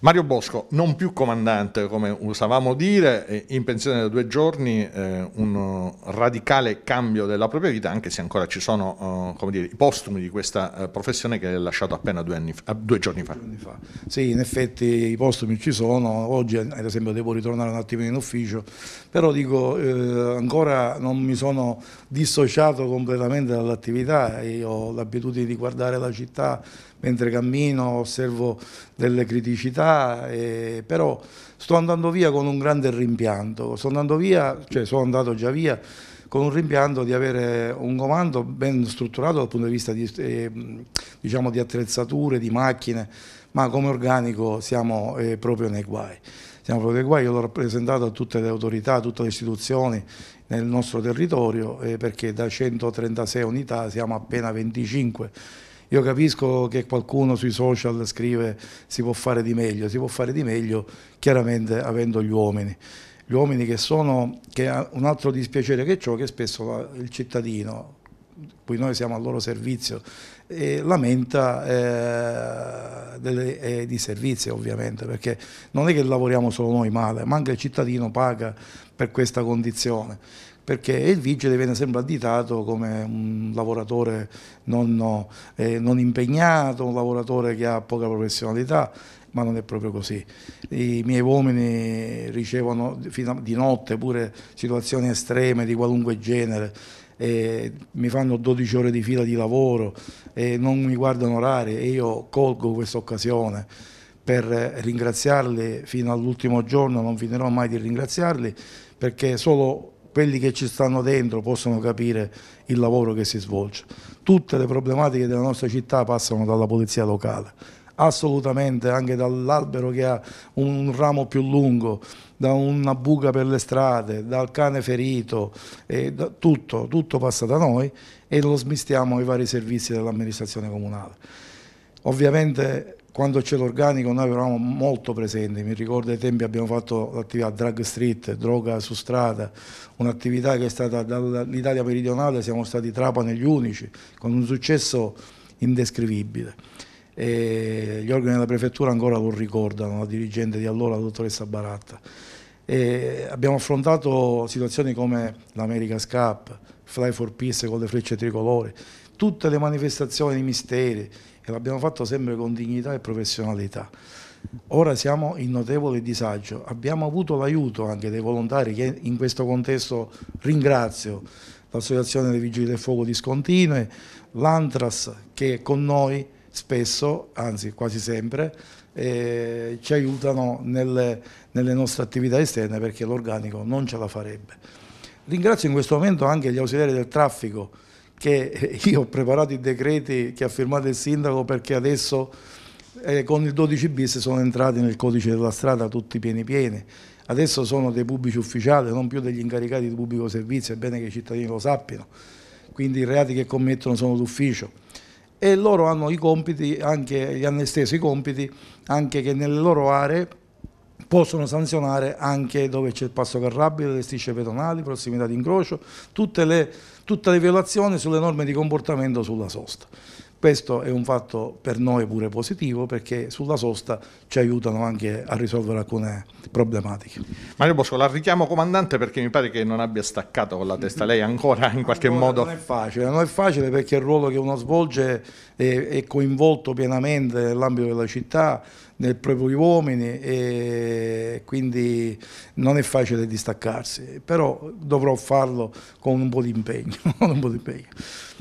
Mario Bosco, non più comandante come usavamo dire, in pensione da due giorni, eh, un radicale cambio della propria vita, anche se ancora ci sono eh, dire, i postumi di questa eh, professione che ha lasciato appena due, anni, eh, due giorni fa. Sì, in effetti i postumi ci sono, oggi ad esempio devo ritornare un attimo in ufficio, però dico eh, ancora non mi sono dissociato completamente dall'attività, io ho l'abitudine di guardare la città, mentre cammino, osservo delle criticità, eh, però sto andando via con un grande rimpianto, sto andando via, cioè sono andato già via con un rimpianto di avere un comando ben strutturato dal punto di vista di, eh, diciamo di attrezzature, di macchine, ma come organico siamo eh, proprio nei guai. Siamo proprio nei guai, io l'ho rappresentato a tutte le autorità, a tutte le istituzioni nel nostro territorio, eh, perché da 136 unità siamo appena 25 io capisco che qualcuno sui social scrive si può fare di meglio, si può fare di meglio chiaramente avendo gli uomini. Gli uomini che sono, che un altro dispiacere che ciò che spesso il cittadino, cui noi siamo al loro servizio, e lamenta eh, delle, eh, di servizi ovviamente, perché non è che lavoriamo solo noi male, ma anche il cittadino paga per questa condizione, perché il vigile viene sempre additato come un lavoratore non, eh, non impegnato, un lavoratore che ha poca professionalità, ma non è proprio così. I miei uomini ricevono di notte pure situazioni estreme di qualunque genere, eh, mi fanno 12 ore di fila di lavoro, e non mi guardano orari e io colgo questa occasione per ringraziarli fino all'ultimo giorno, non finirò mai di ringraziarli perché solo quelli che ci stanno dentro possono capire il lavoro che si svolge. Tutte le problematiche della nostra città passano dalla polizia locale assolutamente anche dall'albero che ha un ramo più lungo, da una buca per le strade, dal cane ferito, da tutto, tutto passa da noi e lo smistiamo ai vari servizi dell'amministrazione comunale. Ovviamente quando c'è l'organico noi eravamo molto presenti, mi ricordo ai tempi abbiamo fatto l'attività Drag Street, droga su strada, un'attività che è stata dall'Italia meridionale, siamo stati Trapani gli unici, con un successo indescrivibile e gli organi della prefettura ancora lo ricordano, la dirigente di allora, la dottoressa Baratta. E abbiamo affrontato situazioni come l'America Scap, Fly for Peace con le frecce tricolori, tutte le manifestazioni di misteri e l'abbiamo fatto sempre con dignità e professionalità. Ora siamo in notevole disagio, abbiamo avuto l'aiuto anche dei volontari che in questo contesto ringrazio, l'Associazione dei Vigili del Fuoco di Scontine, l'Antras che è con noi, spesso, anzi quasi sempre, eh, ci aiutano nelle, nelle nostre attività esterne perché l'organico non ce la farebbe. Ringrazio in questo momento anche gli ausiliari del traffico che io ho preparato i decreti che ha firmato il sindaco perché adesso eh, con il 12 bis sono entrati nel codice della strada tutti pieni pieni. Adesso sono dei pubblici ufficiali, non più degli incaricati di pubblico servizio, è bene che i cittadini lo sappiano. Quindi i reati che commettono sono d'ufficio e loro hanno i compiti, anche gli hanno esteso i compiti, anche che nelle loro aree possono sanzionare anche dove c'è il passo carrabile, le strisce pedonali, prossimità di incrocio, tutte le, tutte le violazioni sulle norme di comportamento sulla sosta. Questo è un fatto per noi pure positivo perché sulla sosta ci aiutano anche a risolvere alcune problematiche. Mario Bosco, la richiamo comandante perché mi pare che non abbia staccato con la testa, lei ancora in qualche ancora modo... Non è facile, non è facile perché il ruolo che uno svolge è, è coinvolto pienamente nell'ambito della città, nei propri uomini e quindi non è facile distaccarsi, però dovrò farlo con un po' di impegno.